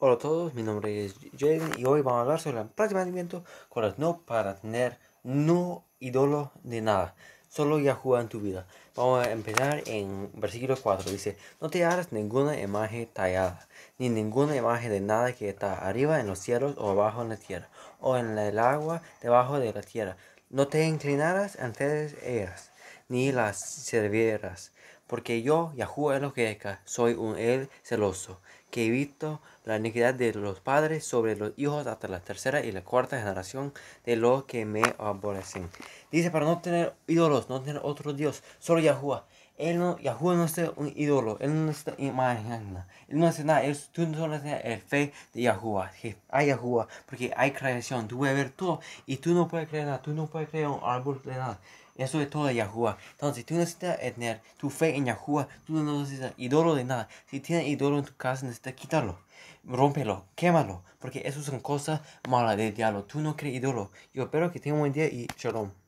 Hola a todos, mi nombre es Jaden y hoy vamos a hablar sobre el planteamiento con no para tener no ídolo de nada, solo Yahoo en tu vida. Vamos a empezar en versículo 4, dice, no te harás ninguna imagen tallada, ni ninguna imagen de nada que está arriba en los cielos o abajo en la tierra, o en el agua debajo de la tierra. No te inclinarás ante ellas, ni las servirás porque yo, el Eloheka, soy un él celoso, que he visto la iniquidad de los padres sobre los hijos hasta la tercera y la cuarta generación de los que me aborrecen. Dice, para no tener ídolos, no tener otro Dios, solo Yahúa. Él no, no es un ídolo, él no UNA imagen, él no hace nada, tú no necesitas el fe de Yahuwah, hay Yahuwah, porque hay creación, tú puedes ver todo y tú no puedes creer nada, tú no puedes creer un árbol de nada, eso es todo de Yahuwah. Entonces, tú necesitas tener tu fe en Yahuwah, tú no necesitas ídolo de nada, si tienes ídolo en tu casa necesitas quitarlo, rómpelo, quémalo, porque eso son cosas malas del diablo, tú no crees ídolo. Yo espero que tengas un buen día y chorón